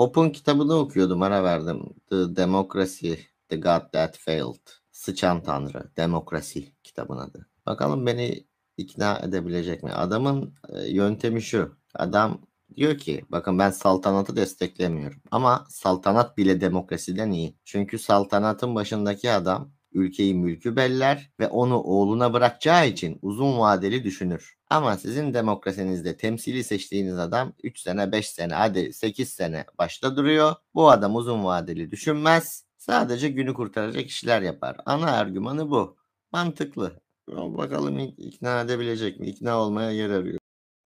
Hopun kitabını okuyordum ara verdim. The Democracy, The God That Failed. Sıçan Tanrı, Demokrasi kitabın adı. Bakalım beni ikna edebilecek mi? Adamın e, yöntemi şu. Adam diyor ki bakın ben saltanatı desteklemiyorum ama saltanat bile demokrasiden iyi. Çünkü saltanatın başındaki adam ülkeyi mülkü beller ve onu oğluna bırakacağı için uzun vadeli düşünür. Ama sizin demokrasinizde temsili seçtiğiniz adam 3 sene, 5 sene, hadi 8 sene başta duruyor. Bu adam uzun vadeli düşünmez. Sadece günü kurtaracak işler yapar. Ana argümanı bu. Mantıklı. Bakalım ikna edebilecek mi? İkna olmaya yer arıyor.